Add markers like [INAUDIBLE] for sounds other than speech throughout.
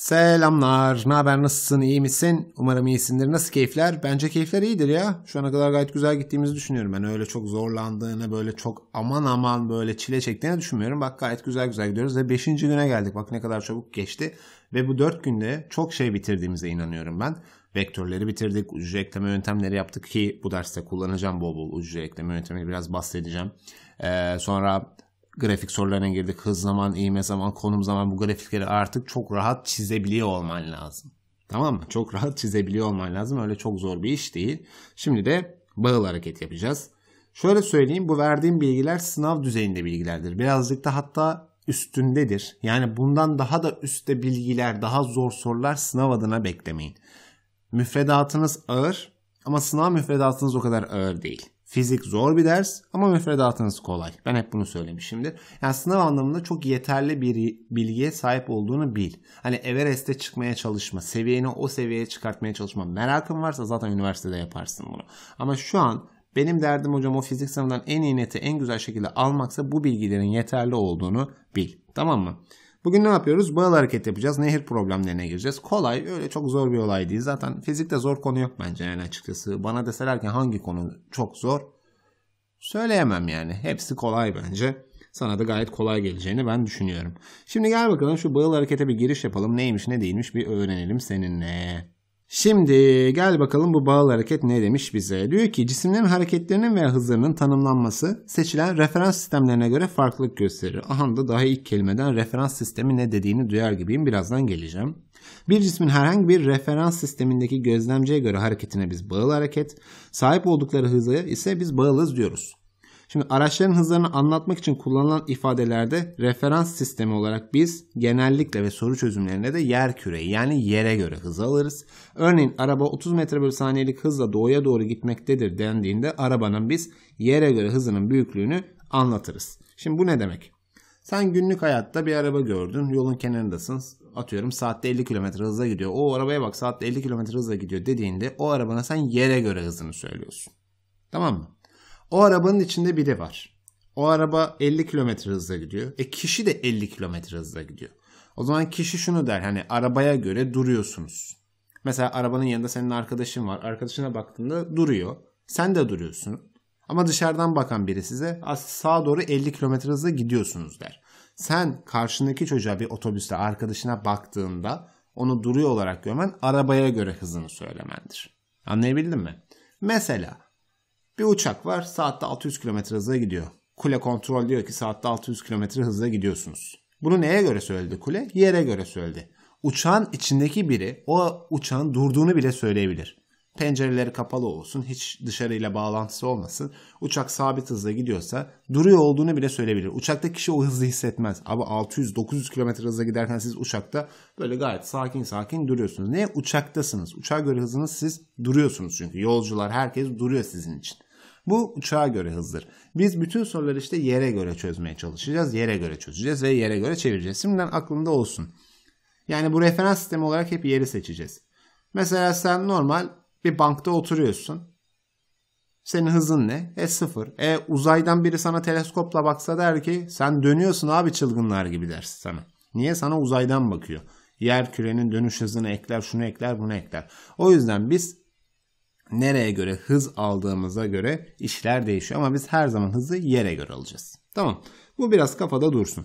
Selamlar. Ne haber? Nasılsın? İyi misin? Umarım iyisindir. Nasıl keyifler? Bence keyifler iyidir ya. Şu ana kadar gayet güzel gittiğimizi düşünüyorum. Ben öyle çok zorlandığını, böyle çok aman aman böyle çile çektiğini düşünmüyorum. Bak gayet güzel güzel gidiyoruz ve 5. güne geldik. Bak ne kadar çabuk geçti. Ve bu 4 günde çok şey bitirdiğimize inanıyorum ben. Vektörleri bitirdik, ucuca ekleme yöntemleri yaptık ki bu derste kullanacağım bol bol ucuca ekleme yöntemini biraz bahsedeceğim. Ee, sonra grafik sorularına girdik. Hız zaman, iğme zaman, konum zaman bu grafikleri artık çok rahat çizebiliyor olman lazım. Tamam mı? Çok rahat çizebiliyor olman lazım. Öyle çok zor bir iş değil. Şimdi de bağıl hareket yapacağız. Şöyle söyleyeyim bu verdiğim bilgiler sınav düzeyinde bilgilerdir. Birazcık da hatta üstündedir. Yani bundan daha da üstte bilgiler, daha zor sorular sınav adına beklemeyin. Müfredatınız ağır ama sınav müfredatınız o kadar ağır değil. Fizik zor bir ders ama müfredatınız kolay. Ben hep bunu söylemişimdir. Yani sınav anlamında çok yeterli bir bilgiye sahip olduğunu bil. Hani Everest'e çıkmaya çalışma, seviyeni o seviyeye çıkartmaya çalışma. Merakın varsa zaten üniversitede yaparsın bunu. Ama şu an benim derdim hocam o fizik sınavından en iyi neti en güzel şekilde almaksa bu bilgilerin yeterli olduğunu bil. Tamam mı? Bugün ne yapıyoruz? Bağıl hareket yapacağız. Nehir problemlerine gireceğiz. Kolay. Öyle çok zor bir olay değil. Zaten fizikte zor konu yok bence yani açıkçası. Bana deseler ki hangi konu çok zor? Söyleyemem yani. Hepsi kolay bence. Sana da gayet kolay geleceğini ben düşünüyorum. Şimdi gel bakalım şu bağıl harekete bir giriş yapalım. Neymiş ne değilmiş bir öğrenelim seninle. Şimdi gel bakalım bu bağlı hareket ne demiş bize. Diyor ki cisimlerin hareketlerinin veya hızlarının tanımlanması seçilen referans sistemlerine göre farklılık gösterir. Aha da daha ilk kelimeden referans sistemi ne dediğini duyar gibiyim. Birazdan geleceğim. Bir cismin herhangi bir referans sistemindeki gözlemciye göre hareketine biz bağlı hareket, sahip oldukları hıza ise biz bağlız diyoruz. Şimdi araçların hızlarını anlatmak için kullanılan ifadelerde referans sistemi olarak biz genellikle ve soru çözümlerinde de yer küreği yani yere göre hız alırız. Örneğin araba 30 metre bölü saniyelik hızla doğuya doğru gitmektedir dendiğinde arabanın biz yere göre hızının büyüklüğünü anlatırız. Şimdi bu ne demek? Sen günlük hayatta bir araba gördün. Yolun kenarındasın. Atıyorum saatte 50 km hızla gidiyor. O arabaya bak saatte 50 km hızla gidiyor dediğinde o arabana sen yere göre hızını söylüyorsun. Tamam mı? O arabanın içinde biri var. O araba 50 kilometre hızla gidiyor. E kişi de 50 kilometre hızla gidiyor. O zaman kişi şunu der hani arabaya göre duruyorsunuz. Mesela arabanın yanında senin arkadaşın var. Arkadaşına baktığında duruyor. Sen de duruyorsun. Ama dışarıdan bakan biri size sağa doğru 50 kilometre hızla gidiyorsunuz der. Sen karşındaki çocuğa bir otobüste arkadaşına baktığında onu duruyor olarak görmen arabaya göre hızını söylemendir. Anlayabildin mi? Mesela bir uçak var saatte 600 km hızla gidiyor. Kule kontrol diyor ki saatte 600 km hızla gidiyorsunuz. Bunu neye göre söyledi kule? Yere göre söyledi. Uçağın içindeki biri o uçağın durduğunu bile söyleyebilir. Pencereleri kapalı olsun, hiç dışarıyla bağlantısı olmasın. Uçak sabit hızla gidiyorsa duruyor olduğunu bile söyleyebilir. Uçakta kişi o hızı hissetmez. Ama 600-900 km hızla giderken siz uçakta böyle gayet sakin sakin duruyorsunuz. Ne uçaktasınız? Uçağa göre hızınız siz duruyorsunuz çünkü. Yolcular herkes duruyor sizin için. Bu uçağa göre hızdır. Biz bütün soruları işte yere göre çözmeye çalışacağız. Yere göre çözeceğiz ve yere göre çevireceğiz. Şimdiden aklında olsun. Yani bu referans sistemi olarak hep yeri seçeceğiz. Mesela sen normal bir bankta oturuyorsun. Senin hızın ne? E sıfır. E uzaydan biri sana teleskopla baksa der ki sen dönüyorsun abi çılgınlar gibi dersin sana. Niye? Sana uzaydan bakıyor. Yer kürenin dönüş hızını ekler, şunu ekler, bunu ekler. O yüzden biz nereye göre hız aldığımıza göre işler değişiyor. Ama biz her zaman hızı yere göre alacağız. Tamam. Bu biraz kafada dursun.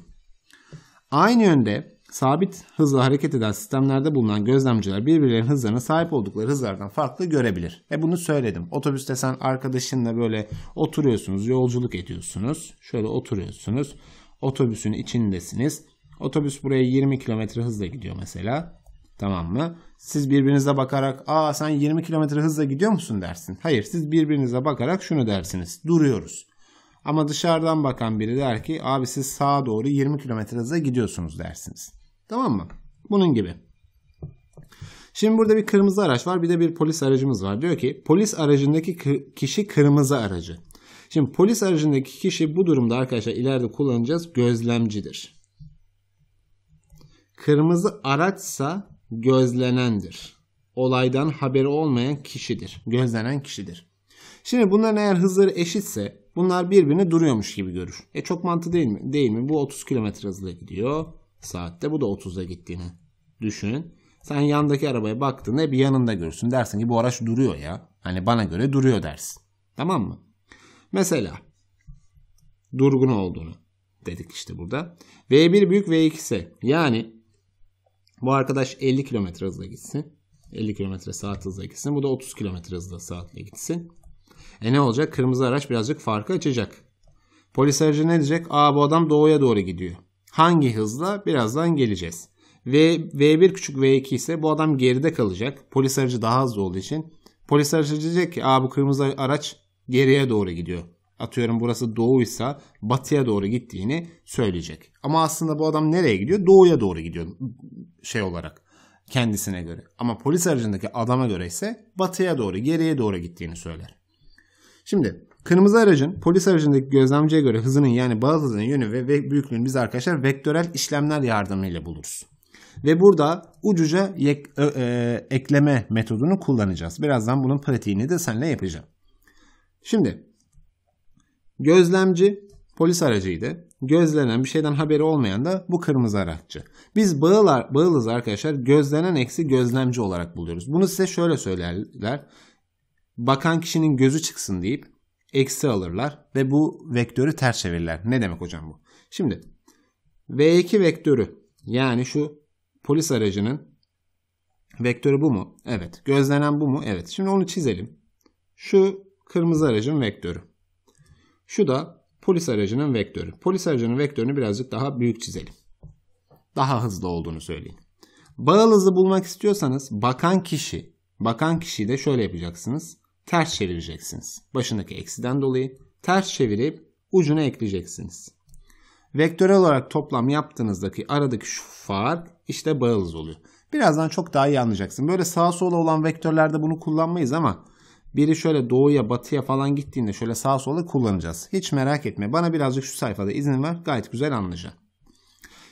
Aynı yönde sabit hızla hareket eden sistemlerde bulunan gözlemciler birbirlerinin hızlarına sahip oldukları hızlardan farklı görebilir. E bunu söyledim. Otobüste sen arkadaşınla böyle oturuyorsunuz, yolculuk ediyorsunuz. Şöyle oturuyorsunuz. Otobüsün içindesiniz. Otobüs buraya 20 km hızla gidiyor mesela. Tamam mı? Siz birbirinize bakarak aa sen 20 kilometre hızla gidiyor musun dersin. Hayır siz birbirinize bakarak şunu dersiniz. Duruyoruz. Ama dışarıdan bakan biri der ki abi siz sağa doğru 20 kilometre hızla gidiyorsunuz dersiniz. Tamam mı? Bunun gibi. Şimdi burada bir kırmızı araç var bir de bir polis aracımız var. Diyor ki polis aracındaki kişi kırmızı aracı. Şimdi polis aracındaki kişi bu durumda arkadaşlar ileride kullanacağız gözlemcidir. Kırmızı araçsa gözlenendir. Olaydan haberi olmayan kişidir. Gözlenen kişidir. Şimdi bunların eğer hızları eşitse bunlar birbirini duruyormuş gibi görür. E çok mantı değil mi? Değil mi? Bu 30 km hızla gidiyor. Saatte bu da 30'a gittiğini düşün. Sen yandaki arabaya baktığında bir yanında görürsün. Dersin ki bu araç duruyor ya. Hani bana göre duruyor dersin. Tamam mı? Mesela durgun olduğunu dedik işte burada. V1 büyük V2 ise yani bu arkadaş 50 km hızla gitsin. 50 km saat hızla gitsin. Bu da 30 km hızla saatle gitsin. E ne olacak? Kırmızı araç birazcık farkı açacak. Polis aracı ne diyecek? Aa bu adam doğuya doğru gidiyor. Hangi hızla? Birazdan geleceğiz. V, V1 küçük V2 ise bu adam geride kalacak. Polis aracı daha hızlı olduğu için. Polis aracı diyecek ki aa bu kırmızı araç geriye doğru gidiyor atıyorum burası doğuysa batıya doğru gittiğini söyleyecek. Ama aslında bu adam nereye gidiyor? Doğuya doğru gidiyor şey olarak kendisine göre. Ama polis aracındaki adama göre ise batıya doğru, geriye doğru gittiğini söyler. Şimdi kırmızı aracın polis aracındaki gözlemciye göre hızının yani bağlı hızının yönü ve büyüklüğünü biz arkadaşlar vektörel işlemler yardımıyla buluruz. Ve burada ucuca yek, ö, e, ekleme metodunu kullanacağız. Birazdan bunun pratiğini de seninle yapacağım. Şimdi Gözlemci polis aracıydı. Gözlenen bir şeyden haberi olmayan da bu kırmızı araççı. Biz bağılar, bağılız arkadaşlar gözlenen eksi gözlemci olarak buluyoruz. Bunu size şöyle söylerler. Bakan kişinin gözü çıksın deyip eksi alırlar ve bu vektörü ters çevirirler. Ne demek hocam bu? Şimdi V2 vektörü yani şu polis aracının vektörü bu mu? Evet. Gözlenen bu mu? Evet. Şimdi onu çizelim. Şu kırmızı aracın vektörü. Şu da polis aracının vektörü. Polis aracının vektörünü birazcık daha büyük çizelim. Daha hızlı olduğunu söyleyin. Bağıl hızı bulmak istiyorsanız bakan kişi, bakan kişiyi de şöyle yapacaksınız. Ters çevireceksiniz. Başındaki eksiden dolayı ters çevirip ucuna ekleyeceksiniz. Vektörel olarak toplam yaptığınızdaki aradaki şu fark işte bağıl hızı oluyor. Birazdan çok daha iyi anlayacaksın. Böyle sağa sola olan vektörlerde bunu kullanmayız ama biri şöyle doğuya batıya falan gittiğinde şöyle sağa sola kullanacağız. Hiç merak etme. Bana birazcık şu sayfada izin ver. Gayet güzel anlayacaksın.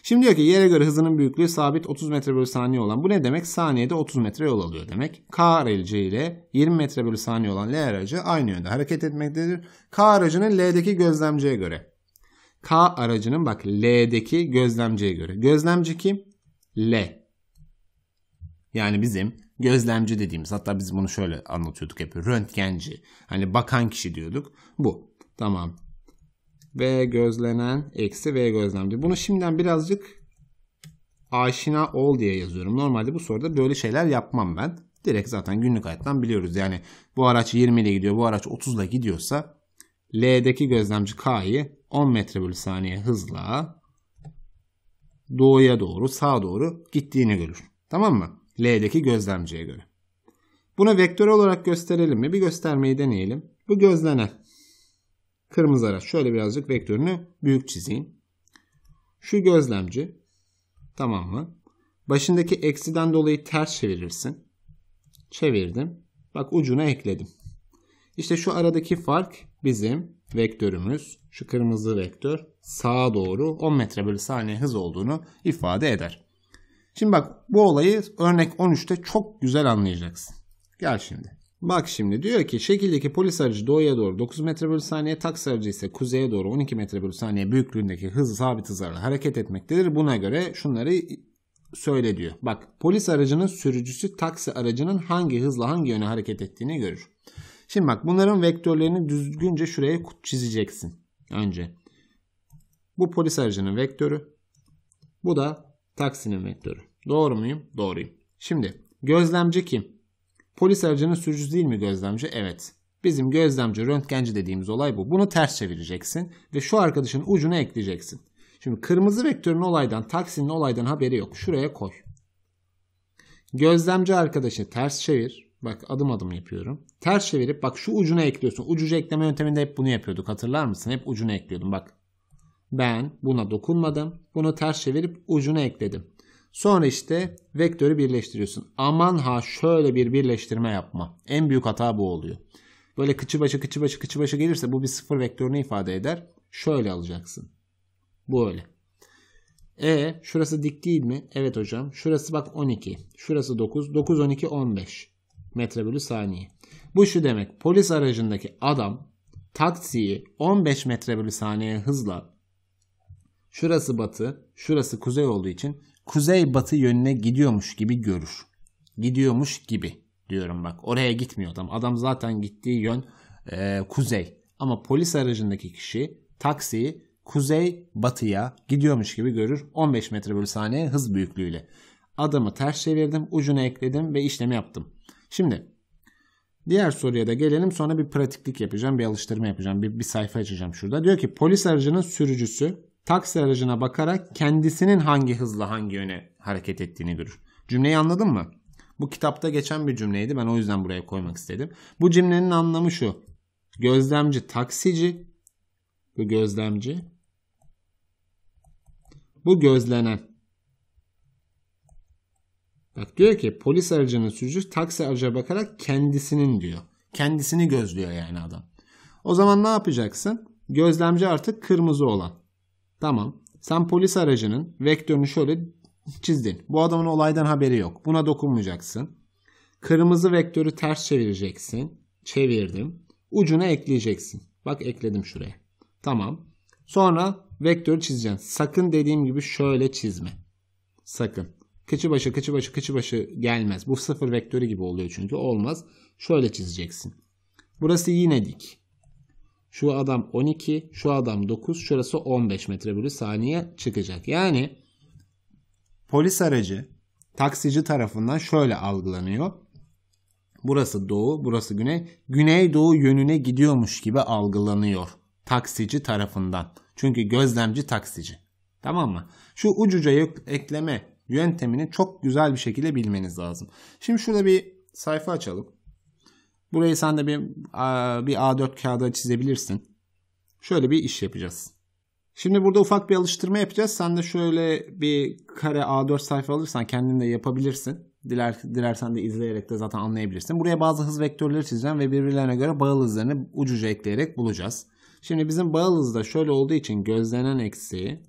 Şimdi diyor ki yere göre hızının büyüklüğü sabit 30 metre bölü saniye olan. Bu ne demek? Saniyede 30 metre yol alıyor demek. K aracı ile 20 metre bölü saniye olan L aracı aynı yönde hareket etmektedir. K aracının L'deki gözlemciye göre. K aracının bak L'deki gözlemciye göre. Gözlemci kim? L. Yani bizim Gözlemci dediğimiz hatta biz bunu şöyle anlatıyorduk hep röntgenci. Hani bakan kişi diyorduk. Bu. Tamam. V gözlenen eksi V gözlemci. Bunu şimdiden birazcık aşina ol diye yazıyorum. Normalde bu soruda böyle şeyler yapmam ben. Direkt zaten günlük hayattan biliyoruz. Yani bu araç 20 ile gidiyor, bu araç 30 ile gidiyorsa L'deki gözlemci K'yı 10 metre bölü saniye hızla doğuya doğru, sağa doğru gittiğini görür. Tamam mı? L'deki gözlemciye göre. Bunu vektör olarak gösterelim mi? Bir göstermeyi deneyelim. Bu gözlenen. Kırmızı araç. Şöyle birazcık vektörünü büyük çizeyim. Şu gözlemci. Tamam mı? Başındaki eksiden dolayı ters çevirirsin. Çevirdim. Bak ucuna ekledim. İşte şu aradaki fark bizim vektörümüz. Şu kırmızı vektör sağa doğru 10 metre bölü saniye hız olduğunu ifade eder. Şimdi bak bu olayı örnek 13'te çok güzel anlayacaksın. Gel şimdi. Bak şimdi diyor ki şekildeki polis aracı doğuya doğru 9 metre bölü saniye taksi aracı ise kuzeye doğru 12 metre bölü saniye büyüklüğündeki hız sabit hızlarla hareket etmektedir. Buna göre şunları söyle diyor. Bak polis aracının sürücüsü taksi aracının hangi hızla hangi yöne hareket ettiğini görür. Şimdi bak bunların vektörlerini düzgünce şuraya çizeceksin önce. Bu polis aracının vektörü. Bu da Taksi'nin vektörü. Doğru muyum? Doğruyum. Şimdi gözlemci kim? Polis aracının sürücüsü değil mi gözlemci? Evet. Bizim gözlemci, röntgenci dediğimiz olay bu. Bunu ters çevireceksin ve şu arkadaşın ucunu ekleyeceksin. Şimdi kırmızı vektörün olaydan, taksinin olaydan haberi yok. Şuraya koy. Gözlemci arkadaşı ters çevir. Bak adım adım yapıyorum. Ters çevirip bak şu ucuna ekliyorsun. Ucuca ekleme yönteminde hep bunu yapıyorduk. Hatırlar mısın? Hep ucuna ekliyordum. Bak ben buna dokunmadım. Bunu ters çevirip ucuna ekledim. Sonra işte vektörü birleştiriyorsun. Aman ha şöyle bir birleştirme yapma. En büyük hata bu oluyor. Böyle kıçı başı kıçı başı kıçı başı gelirse bu bir sıfır vektörünü ifade eder. Şöyle alacaksın. Bu öyle. E şurası dik değil mi? Evet hocam. Şurası bak 12. Şurası 9. 9 12 15 metre bölü saniye. Bu şu demek. Polis aracındaki adam taksiyi 15 metre bölü saniye hızla şurası batı, şurası kuzey olduğu için kuzey batı yönüne gidiyormuş gibi görür. Gidiyormuş gibi diyorum bak. Oraya gitmiyor adam. Adam zaten gittiği yön e, kuzey. Ama polis aracındaki kişi taksiyi kuzey batıya gidiyormuş gibi görür. 15 metre bölü saniye hız büyüklüğüyle. Adamı ters çevirdim, ucuna ekledim ve işlemi yaptım. Şimdi diğer soruya da gelelim. Sonra bir pratiklik yapacağım, bir alıştırma yapacağım. Bir, bir sayfa açacağım şurada. Diyor ki polis aracının sürücüsü taksi aracına bakarak kendisinin hangi hızla hangi yöne hareket ettiğini görür. Cümleyi anladın mı? Bu kitapta geçen bir cümleydi. Ben o yüzden buraya koymak istedim. Bu cümlenin anlamı şu. Gözlemci taksici bu gözlemci bu gözlenen Bak diyor ki polis aracının sürücüsü taksi araca bakarak kendisinin diyor. Kendisini gözlüyor yani adam. O zaman ne yapacaksın? Gözlemci artık kırmızı olan. Tamam. Sen polis aracının vektörünü şöyle çizdin. Bu adamın olaydan haberi yok. Buna dokunmayacaksın. Kırmızı vektörü ters çevireceksin. Çevirdim. Ucuna ekleyeceksin. Bak ekledim şuraya. Tamam. Sonra vektörü çizeceksin. Sakın dediğim gibi şöyle çizme. Sakın. Kıçı başı kıçı başı kıçı başı gelmez. Bu sıfır vektörü gibi oluyor çünkü olmaz. Şöyle çizeceksin. Burası yine dik. Şu adam 12, şu adam 9, şurası 15 metre bölü saniye çıkacak. Yani polis aracı taksici tarafından şöyle algılanıyor. Burası doğu, burası güney. Güney doğu yönüne gidiyormuş gibi algılanıyor taksici tarafından. Çünkü gözlemci taksici. Tamam mı? Şu ucuca ekleme yöntemini çok güzel bir şekilde bilmeniz lazım. Şimdi şurada bir sayfa açalım. Burayı sen de bir, bir A4 kağıda çizebilirsin. Şöyle bir iş yapacağız. Şimdi burada ufak bir alıştırma yapacağız. Sen de şöyle bir kare A4 sayfa alırsan kendin de yapabilirsin. Diler, dilersen de izleyerek de zaten anlayabilirsin. Buraya bazı hız vektörleri çizeceğim ve birbirlerine göre bağıl hızlarını ucuca ekleyerek bulacağız. Şimdi bizim bağıl hızda şöyle olduğu için gözlenen eksiği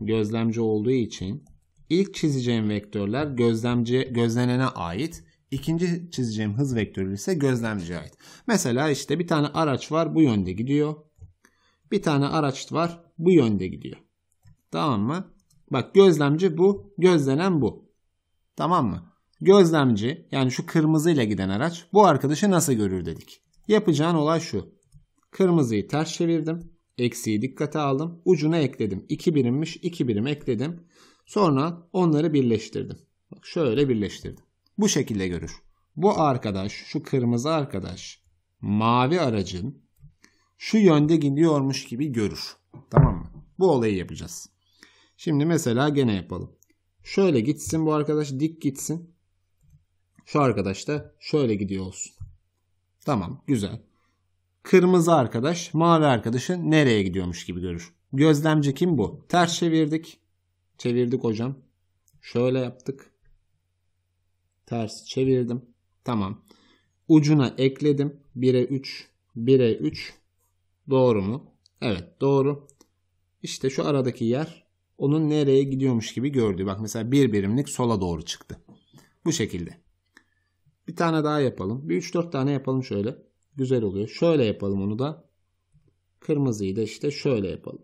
gözlemci olduğu için ilk çizeceğim vektörler gözlemci gözlenene ait. İkinci çizeceğim hız vektörü ise gözlemciye ait. Mesela işte bir tane araç var bu yönde gidiyor. Bir tane araç var bu yönde gidiyor. Tamam mı? Bak gözlemci bu, gözlenen bu. Tamam mı? Gözlemci yani şu kırmızıyla giden araç bu arkadaşı nasıl görür dedik. Yapacağın olay şu. Kırmızıyı ters çevirdim. Eksiği dikkate aldım. Ucuna ekledim. 2 birimmiş 2 birim ekledim. Sonra onları birleştirdim. Bak şöyle birleştirdim bu şekilde görür. Bu arkadaş, şu kırmızı arkadaş mavi aracın şu yönde gidiyormuş gibi görür. Tamam mı? Bu olayı yapacağız. Şimdi mesela gene yapalım. Şöyle gitsin bu arkadaş dik gitsin. Şu arkadaş da şöyle gidiyor olsun. Tamam güzel. Kırmızı arkadaş mavi arkadaşı nereye gidiyormuş gibi görür. Gözlemci kim bu? Ters çevirdik. Çevirdik hocam. Şöyle yaptık. Ters çevirdim. Tamam. Ucuna ekledim. 1'e 3. 1'e 3. Doğru mu? Evet doğru. İşte şu aradaki yer onun nereye gidiyormuş gibi gördü. Bak mesela bir birimlik sola doğru çıktı. Bu şekilde. Bir tane daha yapalım. Bir 3-4 tane yapalım şöyle. Güzel oluyor. Şöyle yapalım onu da. Kırmızıyı da işte şöyle yapalım.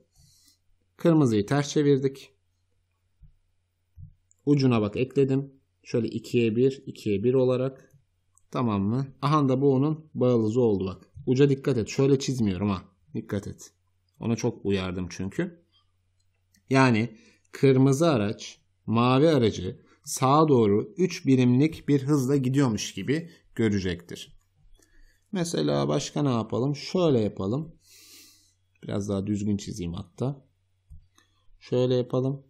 Kırmızıyı ters çevirdik. Ucuna bak ekledim. Şöyle 2'ye 1, 2'ye 1 olarak. Tamam mı? Aha da bu onun bağlısı oldu bak. Uca dikkat et. Şöyle çizmiyorum ha. Dikkat et. Ona çok uyardım çünkü. Yani kırmızı araç mavi aracı sağa doğru 3 birimlik bir hızla gidiyormuş gibi görecektir. Mesela başka ne yapalım? Şöyle yapalım. Biraz daha düzgün çizeyim hatta. Şöyle yapalım.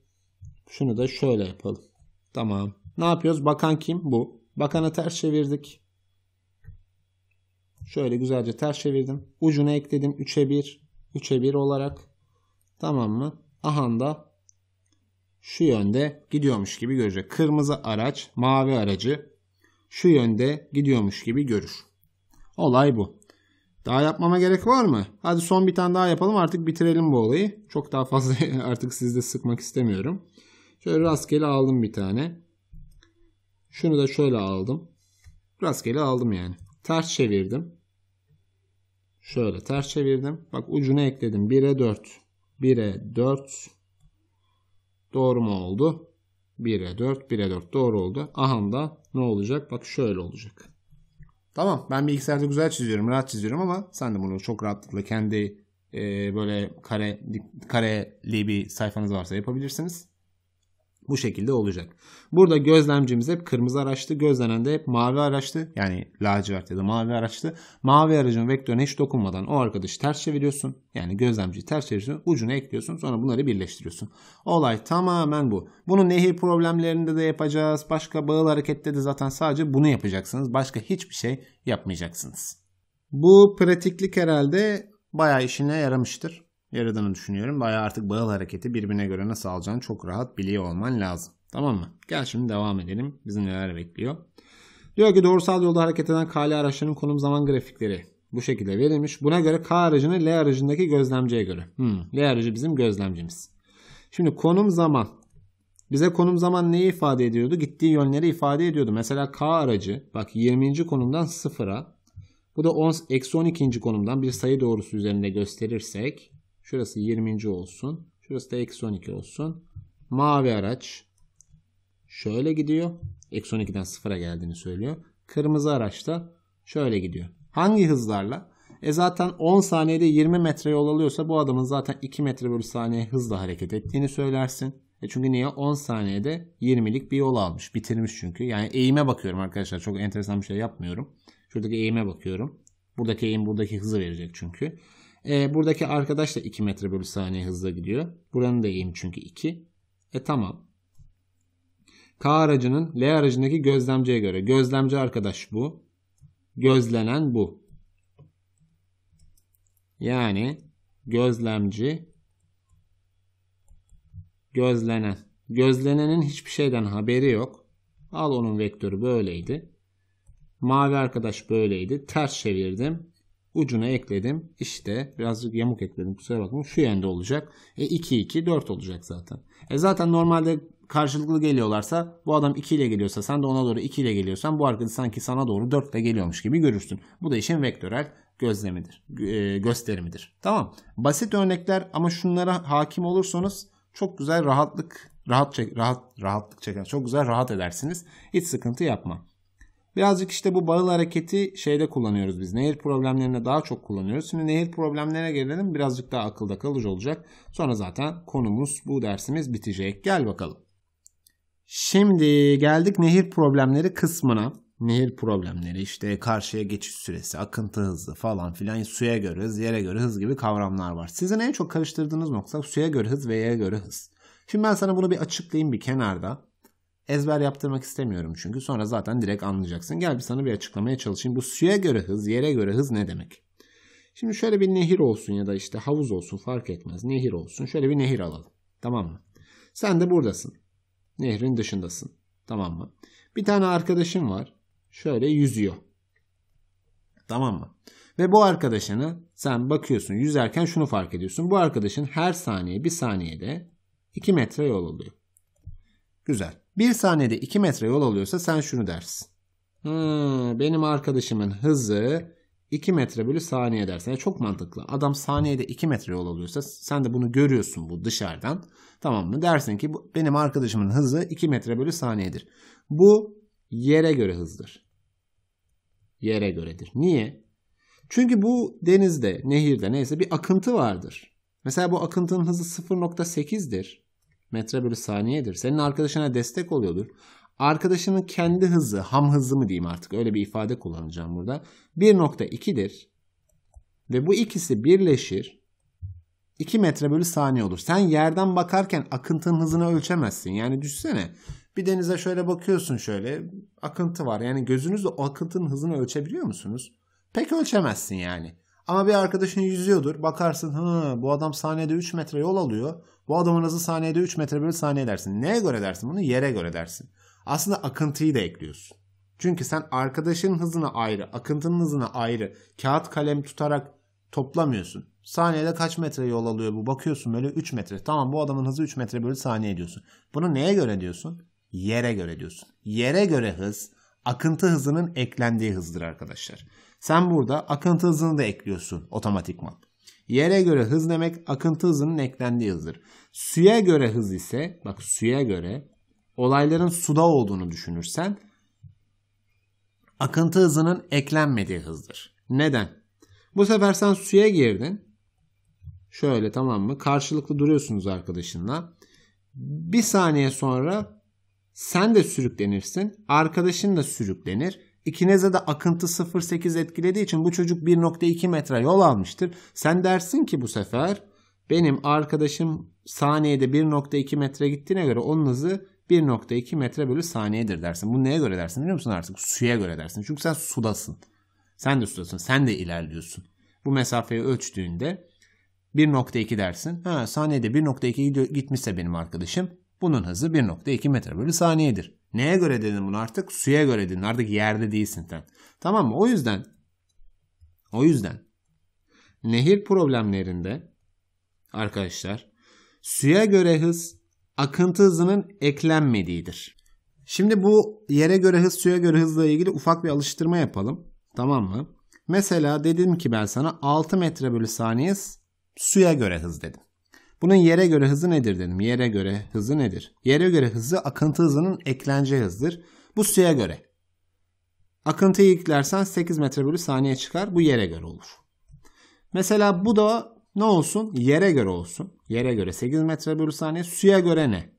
Şunu da şöyle yapalım. Tamam. Ne yapıyoruz? Bakan kim? Bu. Bakanı ters çevirdik. Şöyle güzelce ters çevirdim. Ucuna ekledim 3'e 1. 3'e 1 olarak. Tamam mı? Aha da şu yönde gidiyormuş gibi görecek. Kırmızı araç, mavi aracı şu yönde gidiyormuş gibi görür. Olay bu. Daha yapmama gerek var mı? Hadi son bir tane daha yapalım artık bitirelim bu olayı. Çok daha fazla [LAUGHS] artık sizde sıkmak istemiyorum. Şöyle rastgele aldım bir tane. Şunu da şöyle aldım. Rastgele aldım yani. Ters çevirdim. Şöyle ters çevirdim. Bak ucuna ekledim. 1'e 4. 1'e 4. Doğru mu oldu? 1'e 4. 1'e 4 doğru oldu. Aham da ne olacak? Bak şöyle olacak. Tamam ben bilgisayarda güzel çiziyorum. Rahat çiziyorum ama sen de bunu çok rahatlıkla kendi e, böyle kare kareli bir sayfanız varsa yapabilirsiniz. Bu şekilde olacak. Burada gözlemcimiz hep kırmızı araçtı. Gözlenen de hep mavi araçtı. Yani lacivert ya da mavi araçtı. Mavi aracın vektörüne hiç dokunmadan o arkadaşı ters çeviriyorsun. Yani gözlemciyi ters çeviriyorsun. Ucunu ekliyorsun. Sonra bunları birleştiriyorsun. Olay tamamen bu. Bunu nehir problemlerinde de yapacağız. Başka bağıl harekette de zaten sadece bunu yapacaksınız. Başka hiçbir şey yapmayacaksınız. Bu pratiklik herhalde bayağı işine yaramıştır yaradığını düşünüyorum. Baya artık bağıl hareketi birbirine göre nasıl alacağını çok rahat biliyor olman lazım. Tamam mı? Gel şimdi devam edelim. Bizi neler bekliyor. Diyor ki doğrusal yolda hareket eden KL araçlarının konum zaman grafikleri bu şekilde verilmiş. Buna göre K aracını L aracındaki gözlemciye göre. Hmm, L aracı bizim gözlemcimiz. Şimdi konum zaman. Bize konum zaman neyi ifade ediyordu? Gittiği yönleri ifade ediyordu. Mesela K aracı bak 20. konumdan 0'a bu da 10, eksi 12. konumdan bir sayı doğrusu üzerinde gösterirsek Şurası 20. olsun. Şurası da eksi 12 olsun. Mavi araç şöyle gidiyor. Eksi 12'den sıfıra geldiğini söylüyor. Kırmızı araç da şöyle gidiyor. Hangi hızlarla? E zaten 10 saniyede 20 metre yol alıyorsa bu adamın zaten 2 metre bölü saniye hızla hareket ettiğini söylersin. E çünkü niye? 10 saniyede 20'lik bir yol almış. Bitirmiş çünkü. Yani eğime bakıyorum arkadaşlar. Çok enteresan bir şey yapmıyorum. Şuradaki eğime bakıyorum. Buradaki eğim buradaki hızı verecek çünkü. E, buradaki arkadaş da 2 metre bölü saniye hızla gidiyor. Buranın da eğim çünkü 2. E tamam. K aracının L aracındaki gözlemciye göre. Gözlemci arkadaş bu. Gözlenen bu. Yani gözlemci gözlenen. Gözlenenin hiçbir şeyden haberi yok. Al onun vektörü böyleydi. Mavi arkadaş böyleydi. Ters çevirdim. Ucuna ekledim. İşte birazcık yamuk ekledim. Kusura bakmayın. Şu yönde olacak. E 2 2 4 olacak zaten. E zaten normalde karşılıklı geliyorlarsa bu adam 2 ile geliyorsa sen de ona doğru 2 ile geliyorsan bu arkadaş sanki sana doğru 4 ile geliyormuş gibi görürsün. Bu da işin vektörel gözlemidir. E, gösterimidir. Tamam. Basit örnekler ama şunlara hakim olursanız çok güzel rahatlık rahat çek, rahat rahatlık çeker. Çok güzel rahat edersiniz. Hiç sıkıntı yapmam. Birazcık işte bu bağıl hareketi şeyde kullanıyoruz biz. Nehir problemlerine daha çok kullanıyoruz. Şimdi nehir problemlerine gelelim. Birazcık daha akılda kalıcı olacak. Sonra zaten konumuz bu dersimiz bitecek. Gel bakalım. Şimdi geldik nehir problemleri kısmına. Nehir problemleri işte karşıya geçiş süresi, akıntı hızı falan filan suya göre hız, yere göre hız gibi kavramlar var. Sizin en çok karıştırdığınız nokta suya göre hız ve yere göre hız. Şimdi ben sana bunu bir açıklayayım bir kenarda ezber yaptırmak istemiyorum çünkü sonra zaten direkt anlayacaksın. Gel bir sana bir açıklamaya çalışayım. Bu suya göre hız, yere göre hız ne demek? Şimdi şöyle bir nehir olsun ya da işte havuz olsun fark etmez. Nehir olsun. Şöyle bir nehir alalım. Tamam mı? Sen de buradasın. Nehrin dışındasın. Tamam mı? Bir tane arkadaşın var. Şöyle yüzüyor. Tamam mı? Ve bu arkadaşını sen bakıyorsun yüzerken şunu fark ediyorsun. Bu arkadaşın her saniye bir saniyede 2 metre yol alıyor. Güzel. Bir saniyede 2 metre yol alıyorsa sen şunu dersin. Hmm, benim arkadaşımın hızı 2 metre bölü saniye dersen. Yani çok mantıklı. Adam saniyede 2 metre yol alıyorsa sen de bunu görüyorsun bu dışarıdan. Tamam mı? Dersin ki bu, benim arkadaşımın hızı 2 metre bölü saniyedir. Bu yere göre hızdır. Yere göredir. Niye? Çünkü bu denizde, nehirde neyse bir akıntı vardır. Mesela bu akıntının hızı 0.8'dir metre bölü saniyedir. Senin arkadaşına destek oluyordur. Arkadaşının kendi hızı, ham hızı mı diyeyim artık öyle bir ifade kullanacağım burada. 1.2'dir. Ve bu ikisi birleşir. 2 metre bölü saniye olur. Sen yerden bakarken akıntının hızını ölçemezsin. Yani düşsene bir denize şöyle bakıyorsun şöyle akıntı var. Yani gözünüzle o akıntının hızını ölçebiliyor musunuz? Pek ölçemezsin yani. Ama bir arkadaşın yüzüyordur. Bakarsın bu adam saniyede 3 metre yol alıyor. Bu adamın hızı saniyede 3 metre bölü saniye dersin. Neye göre dersin bunu? Yere göre dersin. Aslında akıntıyı da ekliyorsun. Çünkü sen arkadaşın hızına ayrı, akıntının hızına ayrı kağıt kalem tutarak toplamıyorsun. Saniyede kaç metre yol alıyor bu? Bakıyorsun böyle 3 metre. Tamam bu adamın hızı 3 metre bölü saniye diyorsun. Bunu neye göre diyorsun? Yere göre diyorsun. Yere göre hız akıntı hızının eklendiği hızdır arkadaşlar. Sen burada akıntı hızını da ekliyorsun otomatikman. Yere göre hız demek akıntı hızının eklendiği hızdır. Suya göre hız ise bak suya göre olayların suda olduğunu düşünürsen akıntı hızının eklenmediği hızdır. Neden? Bu sefer sen suya girdin. Şöyle tamam mı? Karşılıklı duruyorsunuz arkadaşınla. Bir saniye sonra sen de sürüklenirsin. Arkadaşın da sürüklenir. İkineze de akıntı 0.8 etkilediği için bu çocuk 1.2 metre yol almıştır. Sen dersin ki bu sefer benim arkadaşım saniyede 1.2 metre gittiğine göre onun hızı 1.2 metre bölü saniyedir dersin. Bu neye göre dersin biliyor musun artık? Suya göre dersin. Çünkü sen sudasın. Sen de sudasın. Sen de ilerliyorsun. Bu mesafeyi ölçtüğünde 1.2 dersin. Ha saniyede 1.2 gitmişse benim arkadaşım bunun hızı 1.2 metre bölü saniyedir. Neye göre dedin bunu artık? Suya göre dedin. Artık yerde değilsin sen. Tamam mı? O yüzden o yüzden nehir problemlerinde arkadaşlar suya göre hız akıntı hızının eklenmediğidir. Şimdi bu yere göre hız suya göre hızla ilgili ufak bir alıştırma yapalım. Tamam mı? Mesela dedim ki ben sana 6 metre bölü saniye suya göre hız dedim. Bunun yere göre hızı nedir dedim. Yere göre hızı nedir? Yere göre hızı akıntı hızının eklence hızıdır. Bu suya göre. Akıntıyı yüklersen 8 metre bölü saniye çıkar. Bu yere göre olur. Mesela bu da ne olsun? Yere göre olsun. Yere göre 8 metre bölü saniye. Suya göre ne?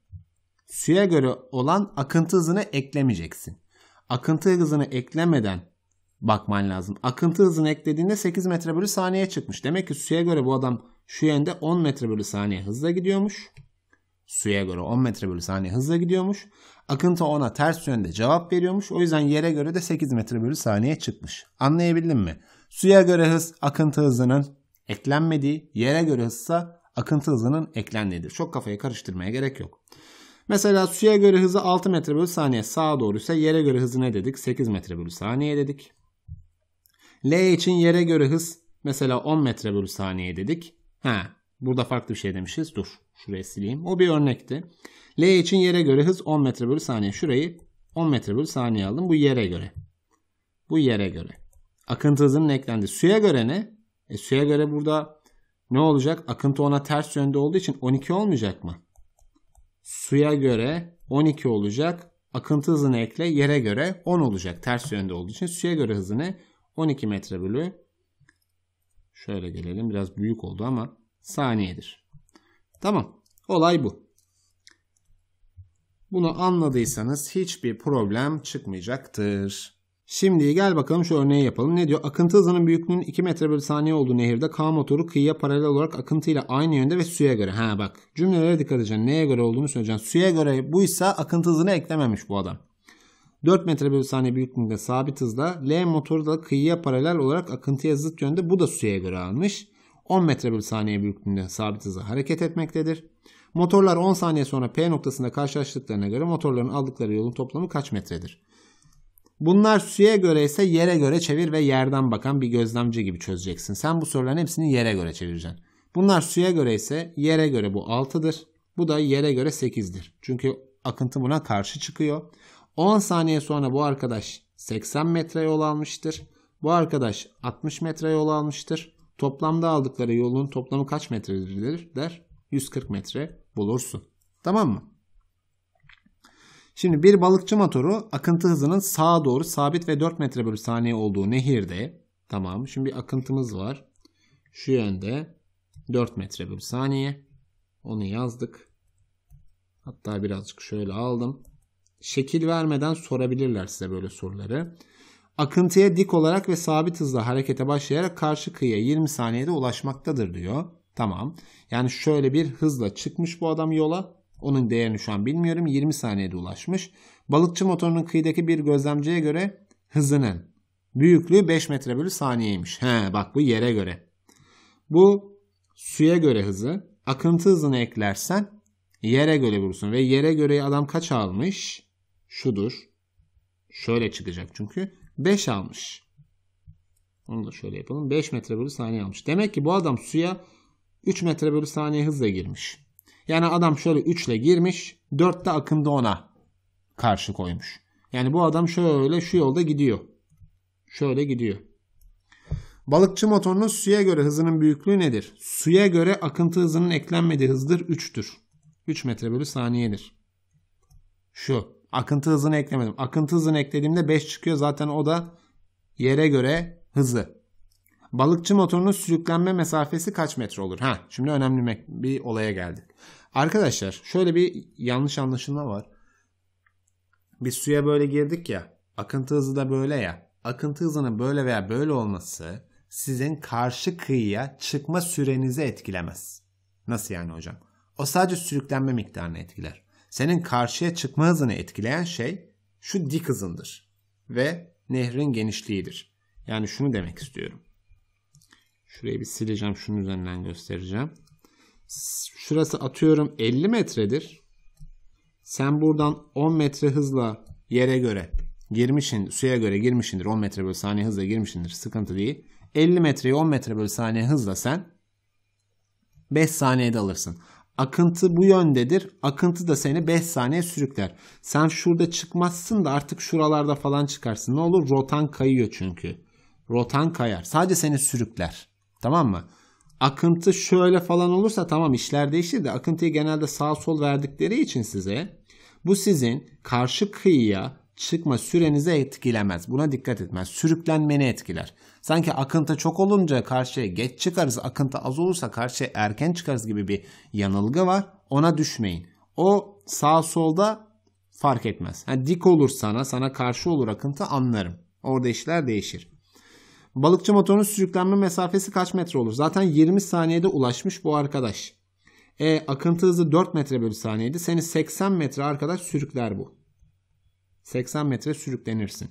Suya göre olan akıntı hızını eklemeyeceksin. Akıntı hızını eklemeden bakman lazım. Akıntı hızını eklediğinde 8 metre bölü saniye çıkmış. Demek ki suya göre bu adam şu yönde 10 metre bölü saniye hızla gidiyormuş. Suya göre 10 metre bölü saniye hızla gidiyormuş. Akıntı ona ters yönde cevap veriyormuş. O yüzden yere göre de 8 metre bölü saniye çıkmış. Anlayabildim mi? Suya göre hız akıntı hızının eklenmediği, yere göre hızsa akıntı hızının eklendiğidir. Çok kafayı karıştırmaya gerek yok. Mesela suya göre hızı 6 metre bölü saniye sağa doğru ise yere göre hızı ne dedik? 8 metre bölü saniye dedik. L için yere göre hız mesela 10 metre bölü saniye dedik. Ha, burada farklı bir şey demişiz. Dur şurayı sileyim. O bir örnekti. L için yere göre hız 10 metre bölü saniye. Şurayı 10 metre bölü saniye aldım. Bu yere göre. Bu yere göre. Akıntı hızının eklendi. Suya göre ne? E, suya göre burada ne olacak? Akıntı ona ters yönde olduğu için 12 olmayacak mı? Suya göre 12 olacak. Akıntı hızını ekle yere göre 10 olacak. Ters yönde olduğu için suya göre hızını 12 metre bölü Şöyle gelelim. Biraz büyük oldu ama saniyedir. Tamam. Olay bu. Bunu anladıysanız hiçbir problem çıkmayacaktır. Şimdi gel bakalım şu örneği yapalım. Ne diyor? Akıntı hızının büyüklüğünün 2 metre bölü saniye olduğu nehirde K motoru kıyıya paralel olarak akıntıyla aynı yönde ve suya göre. Ha bak cümlelere dikkat edeceksin. Neye göre olduğunu söyleyeceksin. Suya göre buysa akıntı hızını eklememiş bu adam. 4 metre bölü saniye büyüklüğünde sabit hızla L motoru da kıyıya paralel olarak akıntıya zıt yönde bu da suya göre almış. 10 metre bölü saniye büyüklüğünde sabit hızla hareket etmektedir. Motorlar 10 saniye sonra P noktasında karşılaştıklarına göre motorların aldıkları yolun toplamı kaç metredir? Bunlar suya göre ise yere göre çevir ve yerden bakan bir gözlemci gibi çözeceksin. Sen bu soruların hepsini yere göre çevireceksin. Bunlar suya göre ise yere göre bu 6'dır. Bu da yere göre 8'dir. Çünkü akıntı buna karşı çıkıyor. 10 saniye sonra bu arkadaş 80 metre yol almıştır. Bu arkadaş 60 metre yol almıştır. Toplamda aldıkları yolun toplamı kaç metredir der. 140 metre bulursun. Tamam mı? Şimdi bir balıkçı motoru akıntı hızının sağa doğru sabit ve 4 metre bölü saniye olduğu nehirde. Tamam. Şimdi bir akıntımız var. Şu yönde 4 metre bölü saniye. Onu yazdık. Hatta birazcık şöyle aldım şekil vermeden sorabilirler size böyle soruları. Akıntıya dik olarak ve sabit hızla harekete başlayarak karşı kıyıya 20 saniyede ulaşmaktadır diyor. Tamam. Yani şöyle bir hızla çıkmış bu adam yola. Onun değerini şu an bilmiyorum. 20 saniyede ulaşmış. Balıkçı motorunun kıyıdaki bir gözlemciye göre hızının büyüklüğü 5 metre bölü saniyeymiş. He bak bu yere göre. Bu suya göre hızı. Akıntı hızını eklersen yere göre bulursun. Ve yere göre adam kaç almış? şudur. Şöyle çıkacak çünkü. 5 almış. Onu da şöyle yapalım. 5 metre bölü saniye almış. Demek ki bu adam suya 3 metre bölü saniye hızla girmiş. Yani adam şöyle 3 ile girmiş. 4 de akımda ona karşı koymuş. Yani bu adam şöyle şu yolda gidiyor. Şöyle gidiyor. Balıkçı motorunun suya göre hızının büyüklüğü nedir? Suya göre akıntı hızının eklenmediği hızdır 3'tür. 3 metre bölü saniyedir. Şu. Akıntı hızını eklemedim. Akıntı hızını eklediğimde 5 çıkıyor. Zaten o da yere göre hızı. Balıkçı motorunun sürüklenme mesafesi kaç metre olur? Ha, şimdi önemli bir olaya geldik. Arkadaşlar şöyle bir yanlış anlaşılma var. Biz suya böyle girdik ya. Akıntı hızı da böyle ya. Akıntı hızının böyle veya böyle olması sizin karşı kıyıya çıkma sürenizi etkilemez. Nasıl yani hocam? O sadece sürüklenme miktarını etkiler senin karşıya çıkma hızını etkileyen şey şu dik hızındır ve nehrin genişliğidir. Yani şunu demek istiyorum. Şurayı bir sileceğim. Şunun üzerinden göstereceğim. Şurası atıyorum 50 metredir. Sen buradan 10 metre hızla yere göre girmişin, suya göre girmişindir. 10 metre bölü saniye hızla girmişindir. Sıkıntı değil. 50 metreyi 10 metre bölü saniye hızla sen 5 saniyede alırsın. Akıntı bu yöndedir. Akıntı da seni 5 saniye sürükler. Sen şurada çıkmazsın da artık şuralarda falan çıkarsın. Ne olur? Rotan kayıyor çünkü. Rotan kayar. Sadece seni sürükler. Tamam mı? Akıntı şöyle falan olursa tamam işler değişir de akıntıyı genelde sağ sol verdikleri için size bu sizin karşı kıyıya çıkma sürenize etkilemez. Buna dikkat etmez. Sürüklenmeni etkiler. Sanki akıntı çok olunca karşıya geç çıkarız, akıntı az olursa karşıya erken çıkarız gibi bir yanılgı var. Ona düşmeyin. O sağ solda fark etmez. Yani dik olur sana, sana karşı olur akıntı anlarım. Orada işler değişir. Balıkçı motorunun sürüklenme mesafesi kaç metre olur? Zaten 20 saniyede ulaşmış bu arkadaş. E, akıntı hızı 4 metre bölü saniyeydi. Seni 80 metre arkadaş sürükler bu. 80 metre sürüklenirsin.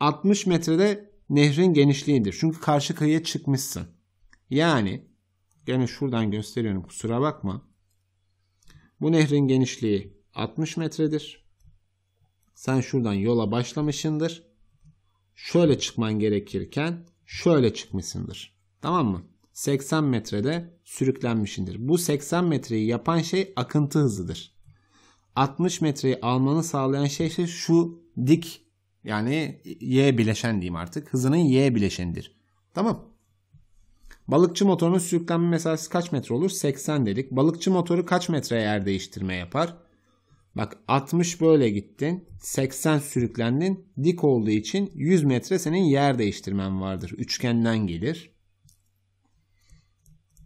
60 metrede nehrin genişliğidir. Çünkü karşı kıyıya çıkmışsın. Yani gene şuradan gösteriyorum kusura bakma. Bu nehrin genişliği 60 metredir. Sen şuradan yola başlamışındır. Şöyle çıkman gerekirken şöyle çıkmışsındır. Tamam mı? 80 metrede sürüklenmişindir. Bu 80 metreyi yapan şey akıntı hızıdır. 60 metreyi almanı sağlayan şey ise şu dik yani Y bileşen diyeyim artık. Hızının Y bileşendir Tamam. Balıkçı motorunun sürüklenme mesafesi kaç metre olur? 80 dedik. Balıkçı motoru kaç metre yer değiştirme yapar? Bak 60 böyle gittin. 80 sürüklendin. Dik olduğu için 100 metre senin yer değiştirmen vardır. Üçgenden gelir.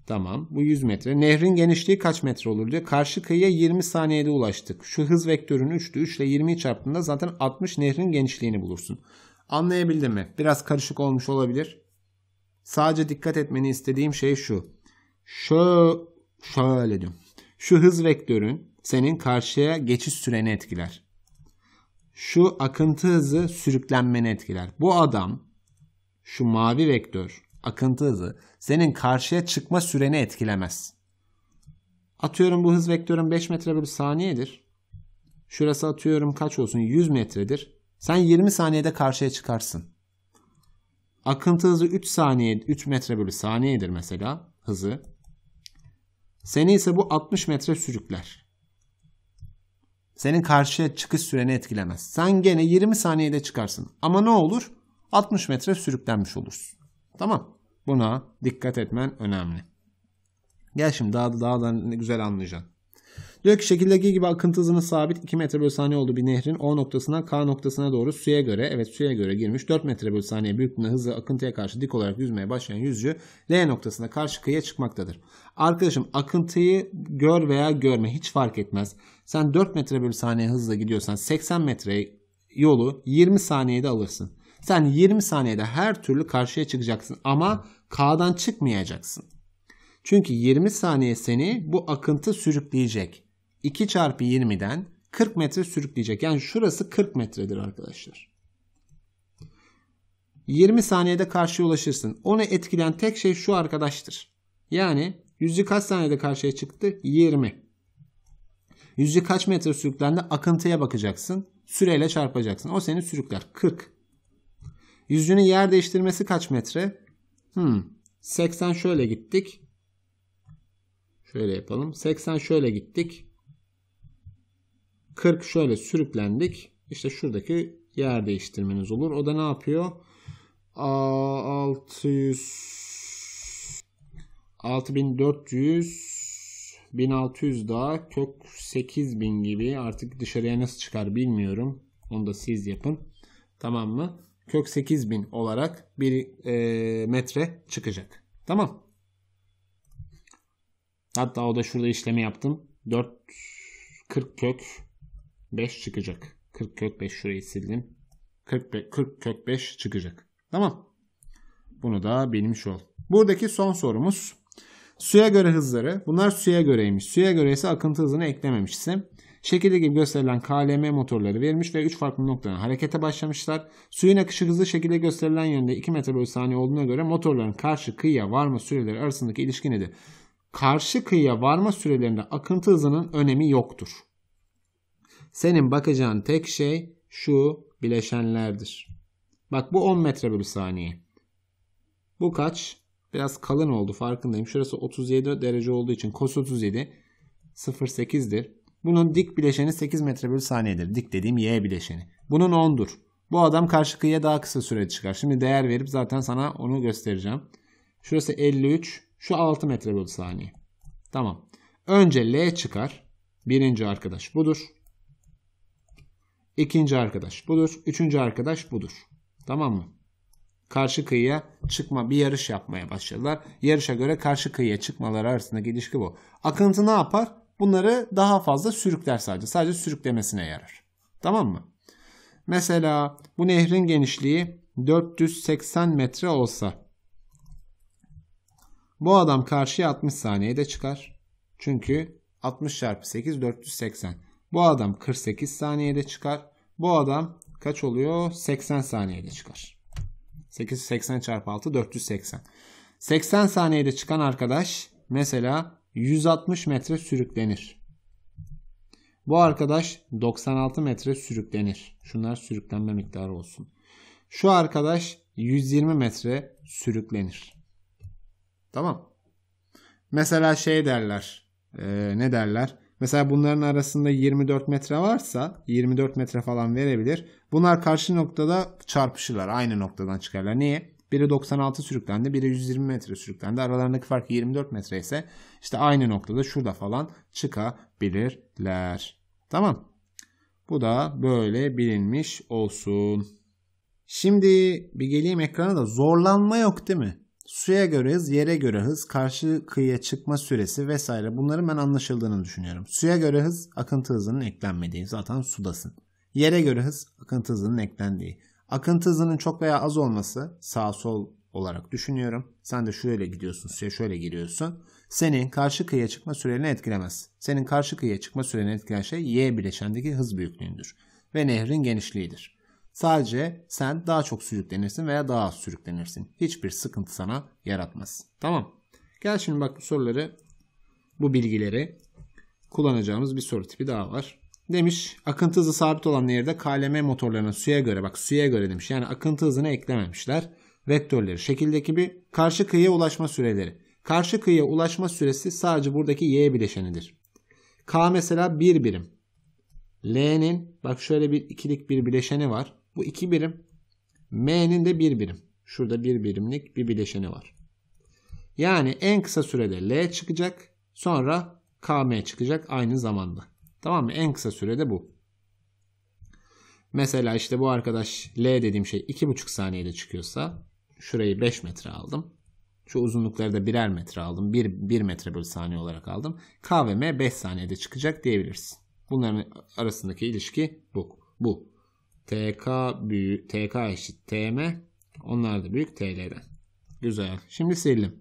Tamam. Bu 100 metre. Nehrin genişliği kaç metre olur diyor. Karşı kıyıya 20 saniyede ulaştık. Şu hız vektörünü 3'tü. 3 ile 20'yi çarptığında zaten 60 nehrin genişliğini bulursun. Anlayabildin mi? Biraz karışık olmuş olabilir. Sadece dikkat etmeni istediğim şey şu. Şu şöyle diyorum. Şu hız vektörün senin karşıya geçiş süreni etkiler. Şu akıntı hızı sürüklenmeni etkiler. Bu adam şu mavi vektör akıntı hızı senin karşıya çıkma süreni etkilemez. Atıyorum bu hız vektörün 5 metre bölü saniyedir. Şurası atıyorum kaç olsun 100 metredir. Sen 20 saniyede karşıya çıkarsın. Akıntı hızı 3 saniye 3 metre bölü saniyedir mesela hızı. Seni ise bu 60 metre sürükler. Senin karşıya çıkış süreni etkilemez. Sen gene 20 saniyede çıkarsın. Ama ne olur? 60 metre sürüklenmiş olursun. Tamam. Buna dikkat etmen önemli. Gel şimdi daha da daha da güzel anlayacaksın. Diyor ki şekildeki gibi akıntı hızını sabit 2 metre bölü saniye olduğu bir nehrin O noktasına K noktasına doğru suya göre evet suya göre girmiş 4 metre bölü saniye büyüklüğünde hızla akıntıya karşı dik olarak yüzmeye başlayan yüzücü L noktasına karşı kıyıya çıkmaktadır. Arkadaşım akıntıyı gör veya görme hiç fark etmez. Sen 4 metre bölü saniye hızla gidiyorsan 80 metre yolu 20 saniyede alırsın. Sen 20 saniyede her türlü karşıya çıkacaksın ama K'dan çıkmayacaksın. Çünkü 20 saniye seni bu akıntı sürükleyecek. 2 çarpı 20'den 40 metre sürükleyecek. Yani şurası 40 metredir arkadaşlar. 20 saniyede karşıya ulaşırsın. Onu etkileyen tek şey şu arkadaştır. Yani yüzü kaç saniyede karşıya çıktı? 20. Yüzü kaç metre sürüklendi? Akıntıya bakacaksın. Süreyle çarpacaksın. O seni sürükler. 40. Yüzüğünün yer değiştirmesi kaç metre? Hmm. 80 şöyle gittik. Şöyle yapalım. 80 şöyle gittik. 40 şöyle sürüklendik. İşte şuradaki yer değiştirmeniz olur. O da ne yapıyor? 600 6400 1600 daha kök 8000 gibi artık dışarıya nasıl çıkar bilmiyorum. Onu da siz yapın. Tamam mı? kök 8000 olarak bir e, metre çıkacak. Tamam. Hatta o da şurada işlemi yaptım. 4 40 kök 5 çıkacak. 40 kök 5 şurayı sildim. 40, 40 kök 5 çıkacak. Tamam. Bunu da bilmiş ol. Buradaki son sorumuz. Suya göre hızları. Bunlar suya göreymiş. Suya göre ise akıntı hızını eklememişse. Şekilde gibi gösterilen KLM motorları verilmiş ve 3 farklı noktadan harekete başlamışlar. Suyun akışı hızlı şekilde gösterilen yönde 2 metre bölü saniye olduğuna göre motorların karşı kıyıya varma süreleri arasındaki ilişki nedir? Karşı kıyıya varma sürelerinde akıntı hızının önemi yoktur. Senin bakacağın tek şey şu bileşenlerdir. Bak bu 10 metre bölü saniye. Bu kaç? Biraz kalın oldu farkındayım. Şurası 37 derece olduğu için cos 37 0.8'dir. Bunun dik bileşeni 8 metre bölü saniyedir. Dik dediğim y bileşeni. Bunun 10'dur. Bu adam karşı kıyıya daha kısa sürede çıkar. Şimdi değer verip zaten sana onu göstereceğim. Şurası 53. Şu 6 metre bölü saniye. Tamam. Önce L çıkar. Birinci arkadaş budur. İkinci arkadaş budur. Üçüncü arkadaş budur. Tamam mı? Karşı kıyıya çıkma bir yarış yapmaya başladılar. Yarışa göre karşı kıyıya çıkmaları arasındaki ilişki bu. Akıntı ne yapar? bunları daha fazla sürükler sadece. Sadece sürüklemesine yarar. Tamam mı? Mesela bu nehrin genişliği 480 metre olsa bu adam karşıya 60 saniyede çıkar. Çünkü 60 çarpı 8 480. Bu adam 48 saniyede çıkar. Bu adam kaç oluyor? 80 saniyede çıkar. 8 80 çarpı 6 480. 80 saniyede çıkan arkadaş mesela 160 metre sürüklenir. Bu arkadaş 96 metre sürüklenir. Şunlar sürüklenme miktarı olsun. Şu arkadaş 120 metre sürüklenir. Tamam. Mesela şey derler. E, ne derler? Mesela bunların arasında 24 metre varsa 24 metre falan verebilir. Bunlar karşı noktada çarpışırlar. Aynı noktadan çıkarlar. Niye? Biri 96 sürüklendi, biri 120 metre sürüklendi. Aralarındaki fark 24 metre ise işte aynı noktada şurada falan çıkabilirler. Tamam. Bu da böyle bilinmiş olsun. Şimdi bir geleyim ekrana da zorlanma yok değil mi? Suya göre hız, yere göre hız, karşı kıyıya çıkma süresi vesaire bunların ben anlaşıldığını düşünüyorum. Suya göre hız, akıntı hızının eklenmediği. Zaten sudasın. Yere göre hız, akıntı hızının eklendiği. Akıntı hızının çok veya az olması sağ sol olarak düşünüyorum. Sen de şöyle gidiyorsun, suya şöyle giriyorsun. Senin karşı kıyıya çıkma süreni etkilemez. Senin karşı kıyıya çıkma süreni etkileyen şey y bileşendeki hız büyüklüğündür ve nehrin genişliğidir. Sadece sen daha çok sürüklenirsin veya daha az sürüklenirsin. Hiçbir sıkıntı sana yaratmaz. Tamam. Gel şimdi bak bu soruları, bu bilgileri kullanacağımız bir soru tipi daha var. Demiş akıntı hızı sabit olan nehirde KLM motorlarının suya göre bak suya göre demiş. Yani akıntı hızını eklememişler. Vektörleri şekildeki bir karşı kıyıya ulaşma süreleri. Karşı kıyıya ulaşma süresi sadece buradaki y bileşenidir. K mesela bir birim. L'nin bak şöyle bir ikilik bir bileşeni var. Bu iki birim. M'nin de bir birim. Şurada bir birimlik bir bileşeni var. Yani en kısa sürede L çıkacak. Sonra KM çıkacak aynı zamanda. Tamam mı? En kısa sürede bu. Mesela işte bu arkadaş L dediğim şey 2,5 saniyede çıkıyorsa şurayı 5 metre aldım. Şu uzunlukları da birer metre aldım. 1, 1 metre bölü saniye olarak aldım. K ve M 5 saniyede çıkacak diyebilirsin. Bunların arasındaki ilişki bu. bu. TK büyük TK eşit TM onlar da büyük TL'den. Güzel. Şimdi silelim.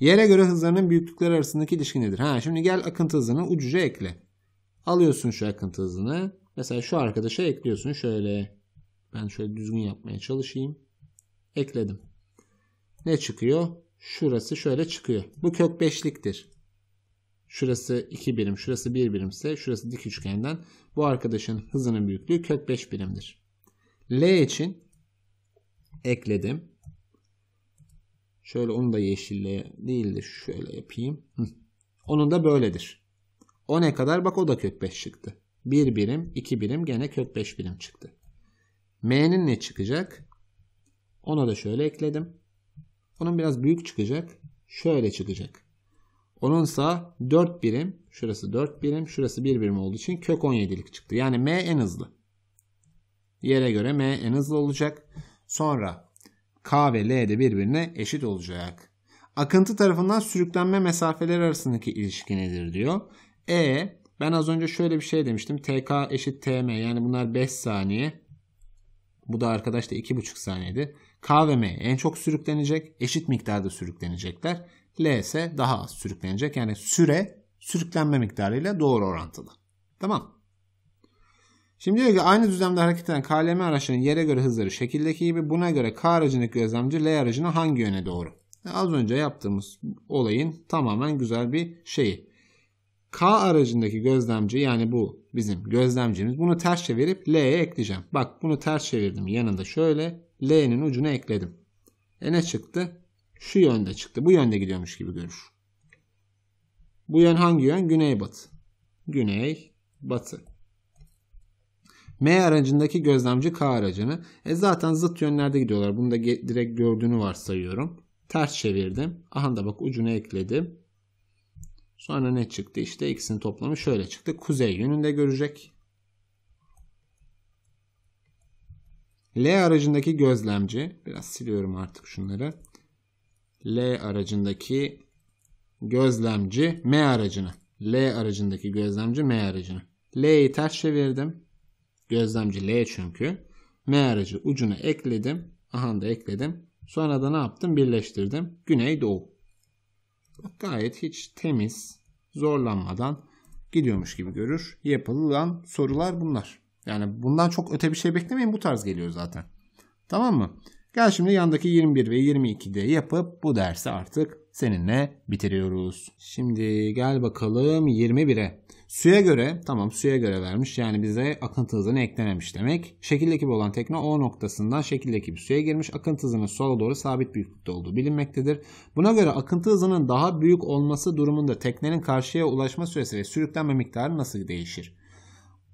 Yere göre hızlarının büyüklükleri arasındaki ilişki nedir? Ha şimdi gel akıntı hızını ucuca ekle. Alıyorsun şu akıntı hızını. Mesela şu arkadaşa ekliyorsun. Şöyle ben şöyle düzgün yapmaya çalışayım. Ekledim. Ne çıkıyor? Şurası şöyle çıkıyor. Bu kök 5'liktir. Şurası 2 birim, şurası 1 birimse şurası dik üçgenden bu arkadaşın hızının büyüklüğü kök 5 birimdir. L için ekledim. Şöyle onu da yeşille değil de şöyle yapayım. Onun da böyledir ne kadar bak o da kök 5 çıktı. 1 birim 2 birim gene kök 5 birim çıktı. M'nin ne çıkacak? Ona da şöyle ekledim. Onun biraz büyük çıkacak. Şöyle çıkacak. Onunsa 4 birim. Şurası 4 birim. Şurası 1 birim olduğu için kök 17'lik çıktı. Yani M en hızlı. Yere göre M en hızlı olacak. Sonra K ve L de birbirine eşit olacak. Akıntı tarafından sürüklenme mesafeleri arasındaki ilişki nedir diyor. E ben az önce şöyle bir şey demiştim. TK eşit TM yani bunlar 5 saniye. Bu da arkadaşta da 2,5 saniyedi. K ve M en çok sürüklenecek. Eşit miktarda sürüklenecekler. L ise daha az sürüklenecek. Yani süre sürüklenme miktarıyla doğru orantılı. Tamam. Şimdi diyor ki aynı düzlemde hareket eden KLM araçlarının yere göre hızları şekildeki gibi buna göre K aracındaki gözlemci L aracına hangi yöne doğru? E, az önce yaptığımız olayın tamamen güzel bir şeyi. K aracındaki gözlemci yani bu bizim gözlemcimiz. Bunu ters çevirip L'ye ekleyeceğim. Bak bunu ters çevirdim. Yanında şöyle L'nin ucunu ekledim. E ne çıktı? Şu yönde çıktı. Bu yönde gidiyormuş gibi görür. Bu yön hangi yön? Güneybatı. Güney, batı. M aracındaki gözlemci K aracını. E zaten zıt yönlerde gidiyorlar. Bunu da direkt gördüğünü varsayıyorum. Ters çevirdim. Aha da bak ucunu ekledim. Sonra ne çıktı? İşte ikisinin toplamı şöyle çıktı. Kuzey yönünde görecek. L aracındaki gözlemci, biraz siliyorum artık şunları. L aracındaki gözlemci M aracını. L aracındaki gözlemci M aracını. L'yi ters çevirdim. Gözlemci L çünkü. M aracı ucuna ekledim. Aha da ekledim. Sonra da ne yaptım? Birleştirdim. Güney doğu gayet hiç temiz, zorlanmadan gidiyormuş gibi görür. Yapılan sorular bunlar. Yani bundan çok öte bir şey beklemeyin. Bu tarz geliyor zaten. Tamam mı? Gel şimdi yandaki 21 ve 22'de yapıp bu dersi artık seninle bitiriyoruz. Şimdi gel bakalım 21'e. Suya göre tamam suya göre vermiş yani bize akıntı hızını eklenemiş demek. Şekil ekibi olan tekne O noktasından şekil ekibi suya girmiş. Akıntı hızının sola doğru sabit büyüklükte olduğu bilinmektedir. Buna göre akıntı hızının daha büyük olması durumunda teknenin karşıya ulaşma süresi ve sürüklenme miktarı nasıl değişir?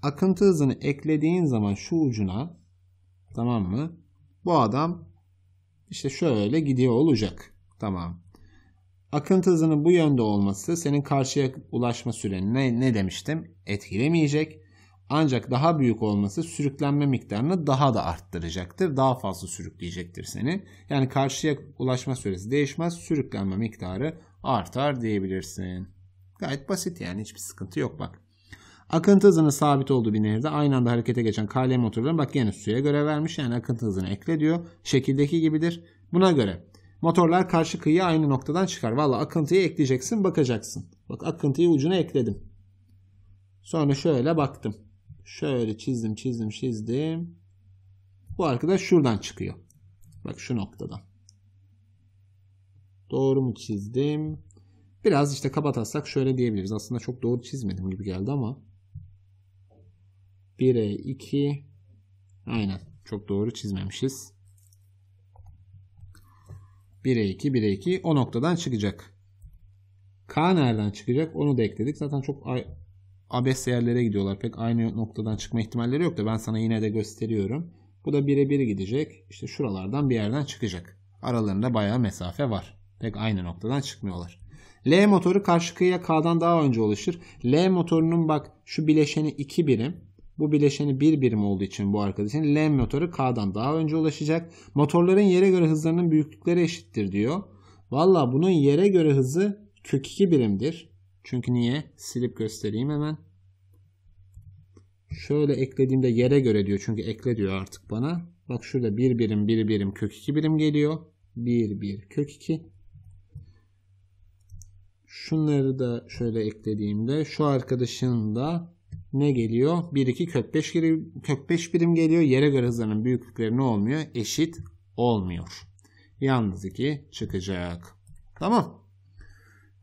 Akıntı hızını eklediğin zaman şu ucuna tamam mı? Bu adam işte şöyle gidiyor olacak. Tamam. Akıntı hızının bu yönde olması senin karşıya ulaşma süreni ne, ne demiştim etkilemeyecek. Ancak daha büyük olması sürüklenme miktarını daha da arttıracaktır. Daha fazla sürükleyecektir seni. Yani karşıya ulaşma süresi değişmez. Sürüklenme miktarı artar diyebilirsin. Gayet basit yani hiçbir sıkıntı yok bak. Akıntı hızının sabit olduğu bir nehirde aynı anda harekete geçen kalem motorları bak yine suya göre vermiş. Yani akıntı hızını ekle diyor. Şekildeki gibidir. Buna göre Motorlar karşı kıyıya aynı noktadan çıkar. Valla akıntıyı ekleyeceksin bakacaksın. Bak akıntıyı ucuna ekledim. Sonra şöyle baktım. Şöyle çizdim çizdim çizdim. Bu arkadaş şuradan çıkıyor. Bak şu noktadan. Doğru mu çizdim? Biraz işte kabatatsak şöyle diyebiliriz. Aslında çok doğru çizmedim gibi geldi ama. 1'e 2. Aynen. Çok doğru çizmemişiz. 1'e 2, 1'e 2 o noktadan çıkacak. K nereden çıkacak onu da ekledik. Zaten çok abes yerlere gidiyorlar. Pek aynı noktadan çıkma ihtimalleri yok da ben sana yine de gösteriyorum. Bu da 1'e 1 gidecek. İşte şuralardan bir yerden çıkacak. Aralarında bayağı mesafe var. Pek aynı noktadan çıkmıyorlar. L motoru karşı kıyıya K'dan daha önce oluşur. L motorunun bak şu bileşeni 2 birim. Bu bileşeni bir birim olduğu için bu arkadaşın L motoru K'dan daha önce ulaşacak. Motorların yere göre hızlarının büyüklükleri eşittir diyor. Valla bunun yere göre hızı kök 2 birimdir. Çünkü niye? Silip göstereyim hemen. Şöyle eklediğimde yere göre diyor. Çünkü ekle diyor artık bana. Bak şurada bir birim bir birim kök 2 birim geliyor. 1 1 kök 2. Şunları da şöyle eklediğimde şu arkadaşın da ne geliyor? 1 2 kök 5 kök 5 birim geliyor. Yere göre hızların büyüklükleri ne olmuyor? Eşit olmuyor. Yalnız 2 çıkacak. Tamam.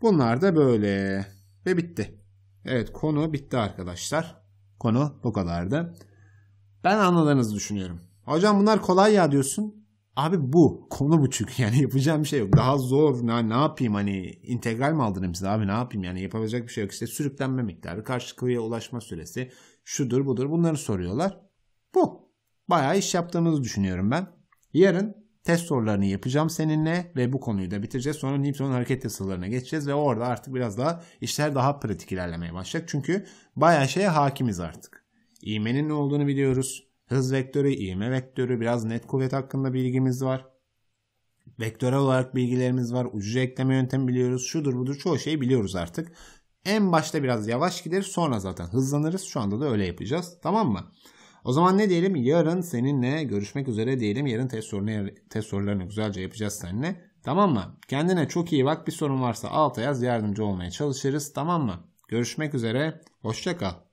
Bunlar da böyle. Ve bitti. Evet konu bitti arkadaşlar. Konu bu kadardı. Ben anladığınızı düşünüyorum. Hocam bunlar kolay ya diyorsun. Abi bu konu bu çünkü [LAUGHS] yani yapacağım bir şey yok. Daha zor ne, ne yapayım hani integral mi aldırayım size abi ne yapayım yani yapabilecek bir şey yok. İşte sürüklenme miktarı, karşı karşılıklıya ulaşma süresi şudur budur bunları soruyorlar. Bu. Bayağı iş yaptığımızı düşünüyorum ben. Yarın test sorularını yapacağım seninle ve bu konuyu da bitireceğiz. Sonra Newton hareket yasalarına geçeceğiz ve orada artık biraz daha işler daha pratik ilerlemeye başlayacak. Çünkü bayağı şeye hakimiz artık. İğmenin ne olduğunu biliyoruz hız vektörü, iğme vektörü, biraz net kuvvet hakkında bilgimiz var. Vektörel olarak bilgilerimiz var. Ucu ekleme yöntemi biliyoruz. Şudur budur çoğu şeyi biliyoruz artık. En başta biraz yavaş gideriz sonra zaten hızlanırız. Şu anda da öyle yapacağız. Tamam mı? O zaman ne diyelim? Yarın seninle görüşmek üzere diyelim. Yarın test, sorunu, test sorularını güzelce yapacağız seninle. Tamam mı? Kendine çok iyi bak. Bir sorun varsa alta yaz. Yardımcı olmaya çalışırız. Tamam mı? Görüşmek üzere. Hoşça kal.